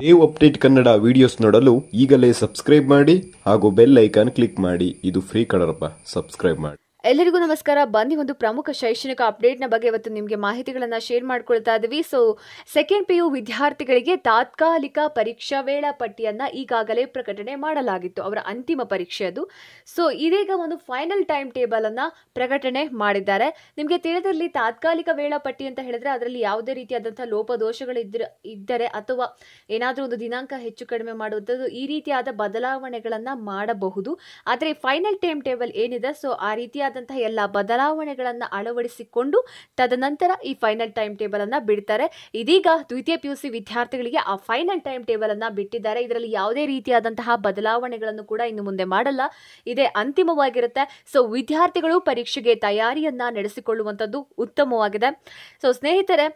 Dev update Kannada videos ನೋಡಲು ಈಗಲೇ subscribe ಮಾಡಿ ಹಾಗೂ ಬೆಲ್ ಐಕಾನ್ ಕ್ಲಿಕ್ ಮಾಡಿ ಇದು ಫ್ರೀ ಕಡರಪ್ಪ ಸಬ್ಸ್ಕ್ರೈಬ್ ಮಾಡಿ ಎಲ್ಲರಿಗೂ ನಮಸ್ಕಾರ ಬಂದು ಒಂದು ಪ್ರಮುಖ ಶೈಕ್ಷಣಿಕ ಅಪ್ಡೇಟ್ನ ಬಗ್ಗೆ ಇವತ್ತು ನಿಮಗೆ ಮಾಹಿತಿಗಳನ್ನು ಶೇರ್ ಮಾಡ್ಕೊಳ್ತಾ ಇದ್ವಿ ಸೊ ಸೆಕೆಂಡ್ ಪಿ ಯು ವಿದ್ಯಾರ್ಥಿಗಳಿಗೆ ತಾತ್ಕಾಲಿಕ ಪರೀಕ್ಷಾ ವೇಳಾಪಟ್ಟಿಯನ್ನು ಈಗಾಗಲೇ ಪ್ರಕಟಣೆ ಮಾಡಲಾಗಿತ್ತು ಅವರ ಅಂತಿಮ ಪರೀಕ್ಷೆ ಅದು ಸೊ ಇದೀಗ ಒಂದು ಫೈನಲ್ ಟೈಮ್ ಟೇಬಲನ್ನು ಪ್ರಕಟಣೆ ಮಾಡಿದ್ದಾರೆ ನಿಮಗೆ ತಿಳಿದಿರಲಿ ತಾತ್ಕಾಲಿಕ ವೇಳಾಪಟ್ಟಿ ಅಂತ ಹೇಳಿದ್ರೆ ಅದರಲ್ಲಿ ಯಾವುದೇ ರೀತಿಯಾದಂಥ ಲೋಪದೋಷಗಳಿದ್ದರೆ ಇದ್ದರೆ ಅಥವಾ ಏನಾದರೂ ಒಂದು ದಿನಾಂಕ ಹೆಚ್ಚು ಕಡಿಮೆ ಮಾಡುವಂಥದ್ದು ಈ ರೀತಿಯಾದ ಬದಲಾವಣೆಗಳನ್ನು ಮಾಡಬಹುದು ಆದರೆ ಫೈನಲ್ ಟೈಮ್ ಟೇಬಲ್ ಏನಿದೆ ಸೊ ಆ ರೀತಿಯಾದ ಬೇಕಾದಂತಹ ಎಲ್ಲ ಬದಲಾವಣೆಗಳನ್ನು ಅಳವಡಿಸಿಕೊಂಡು ತದನಂತರ ಈ ಫೈನಲ್ ಟೈಮ್ ಟೇಬಲ್ ಟೇಬಲನ್ನು ಬಿಡ್ತಾರೆ ಇದೀಗ ದ್ವಿತೀಯ ಪಿ ಯು ಸಿ ವಿದ್ಯಾರ್ಥಿಗಳಿಗೆ ಆ ಫೈನಲ್ ಟೈಮ್ ಟೇಬಲ್ ಟೇಬಲನ್ನು ಬಿಟ್ಟಿದ್ದಾರೆ ಇದರಲ್ಲಿ ಯಾವುದೇ ರೀತಿಯಾದಂತಹ ಬದಲಾವಣೆಗಳನ್ನು ಕೂಡ ಇನ್ನು ಮುಂದೆ ಮಾಡಲ್ಲ ಇದೇ ಅಂತಿಮವಾಗಿರುತ್ತೆ ಸೊ ವಿದ್ಯಾರ್ಥಿಗಳು ಪರೀಕ್ಷೆಗೆ ತಯಾರಿಯನ್ನು ನಡೆಸಿಕೊಳ್ಳುವಂಥದ್ದು ಉತ್ತಮವಾಗಿದೆ ಸೊ ಸ್ನೇಹಿತರೆ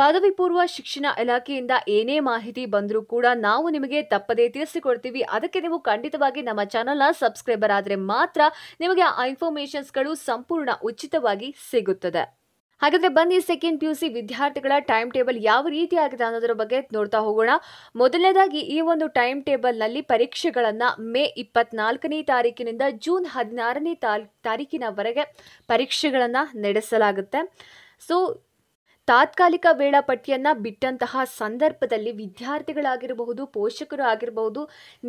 ಪದವಿ ಪೂರ್ವ ಶಿಕ್ಷಣ ಇಲಾಖೆಯಿಂದ ಏನೇ ಮಾಹಿತಿ ಬಂದರೂ ಕೂಡ ನಾವು ನಿಮಗೆ ತಪ್ಪದೇ ತಿಳಿಸಿಕೊಡ್ತೀವಿ ಅದಕ್ಕೆ ನೀವು ಖಂಡಿತವಾಗಿ ನಮ್ಮ ಚಾನಲ್ನ ಸಬ್ಸ್ಕ್ರೈಬರ್ ಆದರೆ ಮಾತ್ರ ನಿಮಗೆ ಆ ಇನ್ಫಾರ್ಮೇಷನ್ಸ್ಗಳು ಸಂಪೂರ್ಣ ಉಚಿತವಾಗಿ ಸಿಗುತ್ತದೆ ಹಾಗಾದ್ರೆ ಬನ್ನಿ ಸೆಕೆಂಡ್ ಪಿ ಯು ಸಿ ವಿದ್ಯಾರ್ಥಿಗಳ ಟೈಮ್ ಟೇಬಲ್ ಯಾವ ರೀತಿ ಆಗಿದೆ ಅನ್ನೋದರ ಬಗ್ಗೆ ನೋಡ್ತಾ ಹೋಗೋಣ ಮೊದಲನೇದಾಗಿ ಈ ಒಂದು ಟೈಮ್ ಟೇಬಲ್ನಲ್ಲಿ ಪರೀಕ್ಷೆಗಳನ್ನು ಮೇ ಇಪ್ಪತ್ನಾಲ್ಕನೇ ತಾರೀಕಿನಿಂದ ಜೂನ್ ಹದಿನಾರನೇ ತಾರೀಕಿನವರೆಗೆ ಪರೀಕ್ಷೆಗಳನ್ನು ನಡೆಸಲಾಗುತ್ತೆ ಸೊ ತಾತ್ಕಾಲಿಕ ವೇಳಾಪಟ್ಟಿಯನ್ನು ಬಿಟ್ಟಂತಹ ಸಂದರ್ಭದಲ್ಲಿ ವಿದ್ಯಾರ್ಥಿಗಳಾಗಿರಬಹುದು ಪೋಷಕರು ಆಗಿರಬಹುದು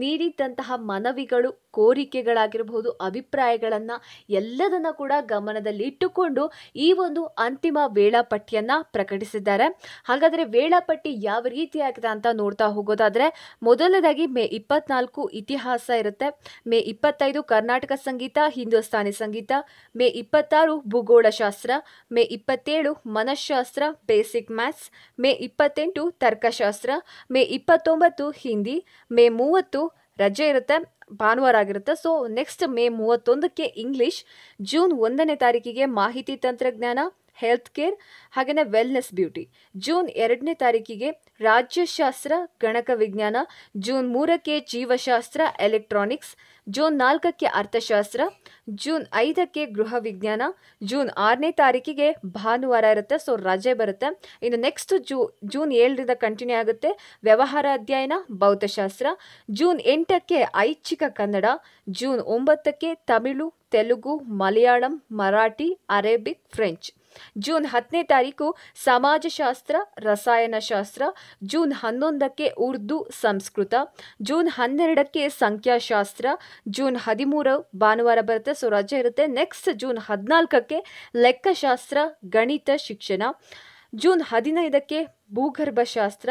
ನೀಡಿದ್ದಂತಹ ಮನವಿಗಳು ಕೋರಿಕೆಗಳಾಗಿರಬಹುದು ಅಭಿಪ್ರಾಯಗಳನ್ನು ಎಲ್ಲದನ್ನು ಕೂಡ ಗಮನದಲ್ಲಿ ಇಟ್ಟುಕೊಂಡು ಈ ಒಂದು ಅಂತಿಮ ವೇಳಾಪಟ್ಟಿಯನ್ನು ಪ್ರಕಟಿಸಿದ್ದಾರೆ ಹಾಗಾದರೆ ವೇಳಾಪಟ್ಟಿ ಯಾವ ರೀತಿಯಾಗಿದೆ ಅಂತ ನೋಡ್ತಾ ಹೋಗೋದಾದರೆ ಮೊದಲನೇದಾಗಿ ಮೇ ಇಪ್ಪತ್ನಾಲ್ಕು ಇತಿಹಾಸ ಇರುತ್ತೆ ಮೇ ಇಪ್ಪತ್ತೈದು ಕರ್ನಾಟಕ ಸಂಗೀತ ಹಿಂದೂಸ್ತಾನಿ ಸಂಗೀತ ಮೇ ಇಪ್ಪತ್ತಾರು ಭೂಗೋಳಶಾಸ್ತ್ರ ಮೇ ಇಪ್ಪತ್ತೇಳು ಮನಃಶಾಸ್ತ್ರ ಬೇಸಿಕ್ ಮ್ಯಾಥ್ಸ್ ಮೇ ಇಪ್ಪತ್ತೆಂಟು ತರ್ಕಶಾಸ್ತ್ರ ಮೇ ಇಪ್ಪತ್ತೊಂಬತ್ತು ಹಿಂದಿ ಮೇ ಮೂವತ್ತು ರಜೆ ಇರುತ್ತೆ ಭಾನುವಾರ ಆಗಿರುತ್ತೆ ಸೊ ನೆಕ್ಸ್ಟ್ ಮೇ ಮೂವತ್ತೊಂದಕ್ಕೆ ಇಂಗ್ಲಿಷ್ ಜೂನ್ ಒಂದನೇ ತಾರೀಕಿಗೆ ಮಾಹಿತಿ ತಂತ್ರಜ್ಞಾನ ಹೆಲ್ತ್ ಕೇರ್ ಹಾಗೆಯೇ ವೆಲ್ನೆಸ್ ಬ್ಯೂಟಿ ಜೂನ್ ಎರಡನೇ ತಾರೀಕಿಗೆ ರಾಜ್ಯಶಾಸ್ತ್ರ ಗಣಕ ವಿಜ್ಞಾನ ಜೂನ್ ಮೂರಕ್ಕೆ ಜೀವಶಾಸ್ತ್ರ ಎಲೆಕ್ಟ್ರಾನಿಕ್ಸ್ ಜೂನ್ ನಾಲ್ಕಕ್ಕೆ ಅರ್ಥಶಾಸ್ತ್ರ ಜೂನ್ ಐದಕ್ಕೆ ಗೃಹ ವಿಜ್ಞಾನ ಜೂನ್ ಆರನೇ ತಾರೀಕಿಗೆ ಭಾನುವಾರ ಇರುತ್ತೆ ಸೊ ರಜೆ ಬರುತ್ತೆ ಇನ್ನು ನೆಕ್ಸ್ಟ್ ಜೂ ಜೂನ್ ಏಳರಿಂದ ಕಂಟಿನ್ಯೂ ಆಗುತ್ತೆ ವ್ಯವಹಾರ ಅಧ್ಯಯನ ಭೌತಶಾಸ್ತ್ರ ಜೂನ್ ಎಂಟಕ್ಕೆ ಐಚ್ಛಿಕ ಕನ್ನಡ ಜೂನ್ ಒಂಬತ್ತಕ್ಕೆ Tamil Telugu Malayalam Marathi Arabic French June ಹತ್ತನೇ ತಾರೀಕು ಸಮಾಜಶಾಸ್ತ್ರ ರಸಾಯನಶಾಸ್ತ್ರ ಜೂನ್ ಹನ್ನೊಂದಕ್ಕೆ ಉರ್ದು ಸಂಸ್ಕೃತ ಜೂನ್ ಹನ್ನೆರಡಕ್ಕೆ ಸಂಖ್ಯಾಶಾಸ್ತ್ರ ಜೂನ್ ಹದಿಮೂರು ಭಾನುವಾರ ಬರುತ್ತೆ ಸೊ ರಜೆ ಇರುತ್ತೆ ನೆಕ್ಸ್ಟ್ ಜೂನ್ ಹದಿನಾಲ್ಕಕ್ಕೆ ಲೆಕ್ಕಶಾಸ್ತ್ರ ಗಣಿತ ಶಿಕ್ಷಣ ಜೂನ್ ಹದಿನೈದಕ್ಕೆ ಭೂಗರ್ಭಶಾಸ್ತ್ರ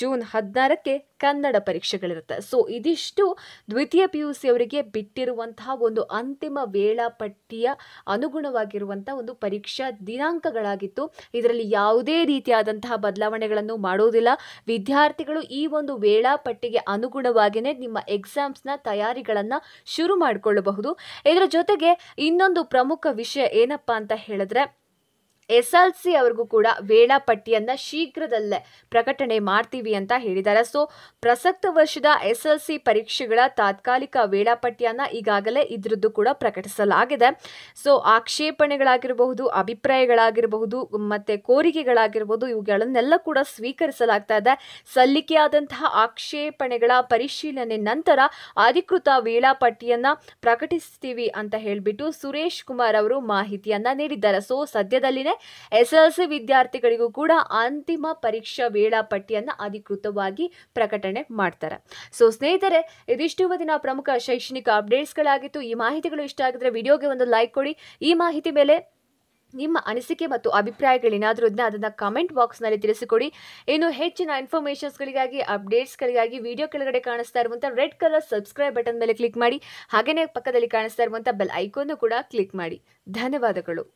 ಜೂನ್ ಹದಿನಾರಕ್ಕೆ ಕನ್ನಡ ಪರೀಕ್ಷೆಗಳಿರುತ್ತೆ ಸೊ ಇದಿಷ್ಟು ದ್ವಿತೀಯ ಪಿ ಯು ಸಿ ಅವರಿಗೆ ಬಿಟ್ಟಿರುವಂತಹ ಒಂದು ಅಂತಿಮ ವೇಳಾಪಟ್ಟಿಯ ಅನುಗುಣವಾಗಿರುವಂಥ ಒಂದು ಪರೀಕ್ಷಾ ದಿನಾಂಕಗಳಾಗಿತ್ತು ಇದರಲ್ಲಿ ಯಾವುದೇ ರೀತಿಯಾದಂತಹ ಬದಲಾವಣೆಗಳನ್ನು ಮಾಡೋದಿಲ್ಲ ವಿದ್ಯಾರ್ಥಿಗಳು ಈ ಒಂದು ವೇಳಾಪಟ್ಟಿಗೆ ಅನುಗುಣವಾಗಿಯೇ ನಿಮ್ಮ ಎಕ್ಸಾಮ್ಸ್ನ ತಯಾರಿಗಳನ್ನು ಶುರು ಮಾಡಿಕೊಳ್ಳಬಹುದು ಇದರ ಜೊತೆಗೆ ಇನ್ನೊಂದು ಪ್ರಮುಖ ವಿಷಯ ಏನಪ್ಪ ಅಂತ ಹೇಳಿದ್ರೆ ಎಸ್ ಎಲ್ ಸಿ ಅವ್ರಿಗೂ ಕೂಡ ವೇಳಾಪಟ್ಟಿಯನ್ನು ಶೀಘ್ರದಲ್ಲೇ ಪ್ರಕಟಣೆ ಮಾಡ್ತೀವಿ ಅಂತ ಹೇಳಿದ್ದಾರೆ ಸೊ ಪ್ರಸಕ್ತ ವರ್ಷದ ಎಸ್ ಎಲ್ ಸಿ ಪರೀಕ್ಷೆಗಳ ತಾತ್ಕಾಲಿಕ ವೇಳಾಪಟ್ಟಿಯನ್ನು ಈಗಾಗಲೇ ಇದರದ್ದು ಕೂಡ ಪ್ರಕಟಿಸಲಾಗಿದೆ ಸೊ ಆಕ್ಷೇಪಣೆಗಳಾಗಿರಬಹುದು ಅಭಿಪ್ರಾಯಗಳಾಗಿರಬಹುದು ಮತ್ತು ಕೋರಿಕೆಗಳಾಗಿರ್ಬೋದು ಇವುಗಳನ್ನೆಲ್ಲ ಕೂಡ ಸ್ವೀಕರಿಸಲಾಗ್ತಾ ಇದೆ ಸಲ್ಲಿಕೆಯಾದಂತಹ ಆಕ್ಷೇಪಣೆಗಳ ಪರಿಶೀಲನೆ ನಂತರ ಅಧಿಕೃತ ವೇಳಾಪಟ್ಟಿಯನ್ನು ಪ್ರಕಟಿಸ್ತೀವಿ ಅಂತ ಹೇಳಿಬಿಟ್ಟು ಸುರೇಶ್ ಕುಮಾರ್ ಅವರು ಮಾಹಿತಿಯನ್ನು ನೀಡಿದ್ದಾರೆ ಸೊ ಸದ್ಯದಲ್ಲಿನೇ ಎಸ್ ಎಲ್ ಸಿ ವಿದ್ಯಾರ್ಥಿಗಳಿಗೂ ಕೂಡ ಅಂತಿಮ ಪರೀಕ್ಷಾ ವೇಳಾಪಟ್ಟಿಯನ್ನು ಅಧಿಕೃತವಾಗಿ ಪ್ರಕಟಣೆ ಮಾಡ್ತಾರೆ ಸೊ ಸ್ನೇಹಿತರೆ ಇದಿಷ್ಟು ದಿನ ಪ್ರಮುಖ ಶೈಕ್ಷಣಿಕ ಅಪ್ಡೇಟ್ಸ್ಗಳಾಗಿತ್ತು ಈ ಮಾಹಿತಿಗಳು ಇಷ್ಟ ಆಗಿದ್ರೆ ವಿಡಿಯೋಗೆ ಒಂದು ಲೈಕ್ ಕೊಡಿ ಈ ಮಾಹಿತಿ ಮೇಲೆ ನಿಮ್ಮ ಅನಿಸಿಕೆ ಮತ್ತು ಅಭಿಪ್ರಾಯಗಳೇನಾದರೂ ಅದನ್ನ ಅದನ್ನು ಕಮೆಂಟ್ ಬಾಕ್ಸ್ನಲ್ಲಿ ತಿಳಿಸಿಕೊಡಿ ಇನ್ನು ಹೆಚ್ಚಿನ ಇನ್ಫಾರ್ಮೇಷನ್ಸ್ಗಳಿಗಾಗಿ ಅಪ್ಡೇಟ್ಸ್ಗಳಿಗಾಗಿ ವಿಡಿಯೋ ಕೆಳಗಡೆ ಕಾಣಿಸ್ತಾ ಇರುವಂಥ ರೆಡ್ ಕಲರ್ ಸಬ್ಸ್ಕ್ರೈಬ್ ಬಟನ್ ಮೇಲೆ ಕ್ಲಿಕ್ ಮಾಡಿ ಹಾಗೆಯೇ ಪಕ್ಕದಲ್ಲಿ ಕಾಣಿಸ್ತಾ ಇರುವಂಥ ಬೆಲ್ ಐಕೋನು ಕೂಡ ಕ್ಲಿಕ್ ಮಾಡಿ ಧನ್ಯವಾದಗಳು